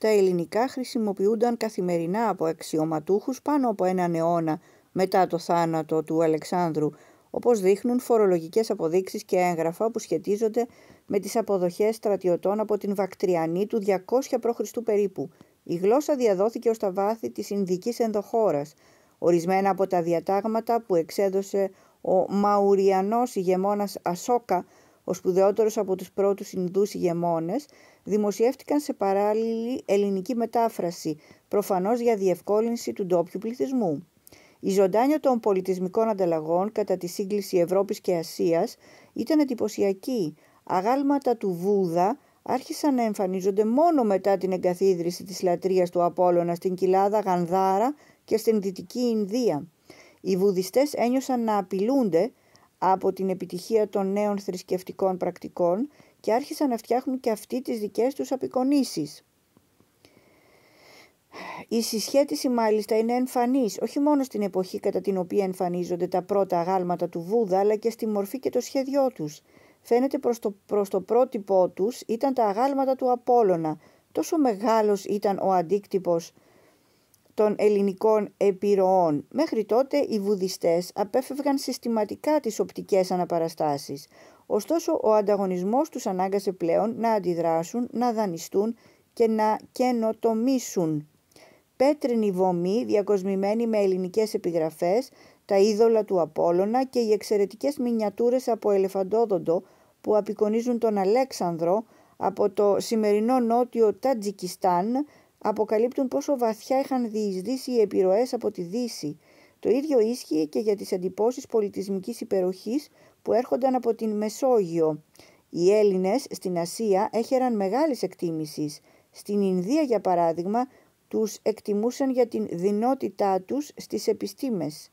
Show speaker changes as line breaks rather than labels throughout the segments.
τα ελληνικά χρησιμοποιούνταν καθημερινά από αξιωματούχους πάνω από έναν αιώνα μετά το θάνατο του Αλεξάνδρου, όπως δείχνουν φορολογικές αποδείξεις και έγγραφα που σχετίζονται με τις αποδοχές στρατιωτών από την Βακτριανή του 200 π.Χ. περίπου. Η γλώσσα διαδόθηκε ως τα βάθη της Ινδικής ενδοχώρας. Ορισμένα από τα διατάγματα που εξέδωσε ο Μαουριανός ηγεμόνας Ασόκα ο σπουδαιότερος από τους πρώτους Ινδούς ηγεμόνες, δημοσιεύτηκαν σε παράλληλη ελληνική μετάφραση, προφανώς για διευκόλυνση του ντόπιου πληθυσμού. Η ζωντάνια των πολιτισμικών ανταλλαγών κατά τη σύγκληση Ευρώπης και Ασίας ήταν εντυπωσιακή. Αγάλματα του Βούδα άρχισαν να εμφανίζονται μόνο μετά την εγκαθίδρυση της λατρείας του Απόλλωνα στην κοιλάδα Γανδάρα και στην Δυτική Ινδία. Οι βουδιστές ένιωσαν να απειλούνται από την επιτυχία των νέων θρησκευτικών πρακτικών και άρχισαν να φτιάχνουν και αυτοί τις δικές τους απεικονίσεις. Η συσχέτιση μάλιστα είναι εμφανής, όχι μόνο στην εποχή κατά την οποία εμφανίζονται τα πρώτα αγάλματα του Βούδα, αλλά και στη μορφή και το σχέδιό τους. Φαίνεται προς το, προς το πρότυπό τους ήταν τα αγάλματα του Απόλλωνα. Τόσο μεγάλος ήταν ο αντίκτυπος των ελληνικών επιρροών. Μέχρι τότε οι βουδιστές απέφευγαν συστηματικά τις οπτικές αναπαραστάσεις. Ωστόσο, ο ανταγωνισμός τους ανάγκασε πλέον να αντιδράσουν, να δανειστούν και να καινοτομήσουν. Πέτρινη βομή διακοσμημένη με ελληνικές επιγραφές, τα είδωλα του Απόλλωνα και οι εξαιρετικές μινιατούρες από ελεφαντόδοντο που απεικονίζουν τον Αλέξανδρο από το σημερινό νότιο Τατζικιστάν αποκαλύπτουν πόσο βαθιά είχαν διεισδύσει οι επιρροές από τη Δύση. Το ίδιο ίσχυε και για τις εντυπώσεις πολιτισμικής υπεροχής που έρχονταν από την Μεσόγειο. Οι Έλληνες στην Ασία έχεραν μεγάλης εκτίμησης. Στην Ινδία, για παράδειγμα, τους εκτιμούσαν για την δυνότητά τους στις επιστήμες.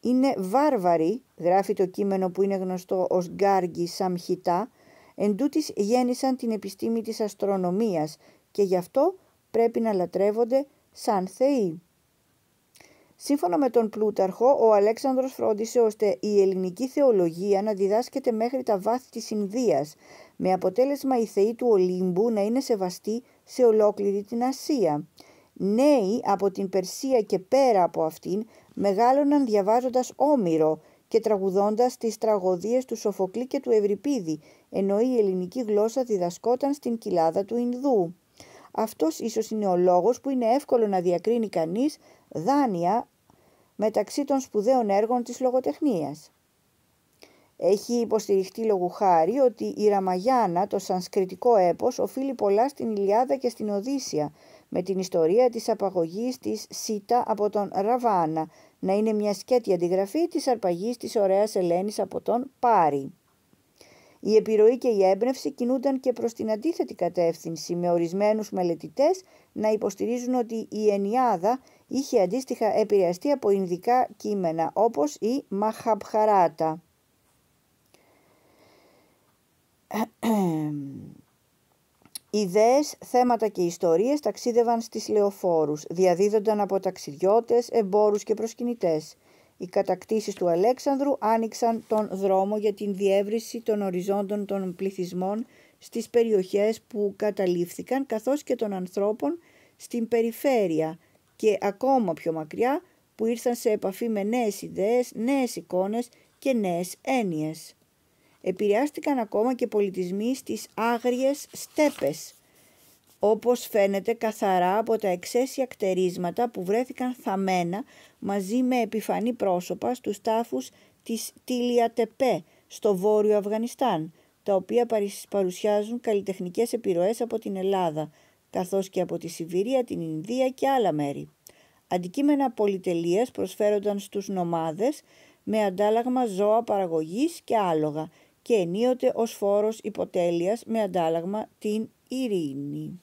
«Είναι βάρβαροι», γράφει το κείμενο που είναι γνωστό ως Γκάργκη Σαμχιτά, εν γέννησαν την επιστήμη της αστρονομίας και γι' αυτό πρέπει να λατρεύονται σαν θεοί. Σύμφωνα με τον Πλούταρχο, ο Αλέξανδρος φρόντισε ώστε η ελληνική θεολογία να διδάσκεται μέχρι τα βάθη της Ινδίας, με αποτέλεσμα οι θεοί του Ολύμπου να είναι σεβαστοί σε ολόκληρη την Ασία. Νέοι από την Περσία και πέρα από αυτήν μεγάλωναν διαβάζοντας Όμηρο και τραγουδώντας τις τραγωδίες του Σοφοκλή και του Ευρυπίδη, ενώ η ελληνική γλώσσα διδασκόταν στην κοιλάδα του Ινδού. Αυτός ίσως είναι ο λόγος που είναι εύκολο να διακρίνει κανείς δάνεια μεταξύ των σπουδαίων έργων της λογοτεχνίας. Έχει υποστηριχτεί λόγου χάρη ότι η Ραμαγιάννα, το σανσκριτικό έπος, οφείλει πολλά στην Ιλιάδα και στην Οδύσσια, με την ιστορία της απαγωγής της Σίτα από τον Ραβάνα, να είναι μια σκέτη αντιγραφή της αρπαγής της ωραίας Ελένης από τον Πάρη. Η επιρροή και η έμπνευση κινούνταν και προς την αντίθετη κατεύθυνση με ορισμένους μελετητές να υποστηρίζουν ότι η Ενιάδα είχε αντίστοιχα επηρεαστεί από Ινδικά κείμενα όπως η Μαχαμπχαράτα. Ιδέες, θέματα και ιστορίες ταξίδευαν στις λεωφόρους, διαδίδονταν από ταξιδιώτες, εμπόρους και προσκυνητές. Οι κατακτήσεις του Αλέξανδρου άνοιξαν τον δρόμο για την διεύρυνση των οριζόντων των πληθυσμών στις περιοχές που καταλήφθηκαν καθώς και των ανθρώπων στην περιφέρεια και ακόμα πιο μακριά που ήρθαν σε επαφή με νέες ιδέες, νέες εικόνες και νέες έννοιες. Επηρεάστηκαν ακόμα και πολιτισμοί στις άγριες στέπες όπως φαίνεται καθαρά από τα εξαίσια κτερίσματα που βρέθηκαν θαμμένα μαζί με επιφανή πρόσωπα στους τάφους της Τεπέ στο βόρειο Αφγανιστάν, τα οποία παρουσιάζουν καλλιτεχνικές επιρροές από την Ελλάδα, καθώς και από τη Σιβηρία, την Ινδία και άλλα μέρη. Αντικείμενα πολυτελείας προσφέρονταν στους νομάδες με αντάλλαγμα ζώα παραγωγής και άλογα και ενίοτε ως φόρος υποτέλειας με αντάλλαγμα την ειρήνη.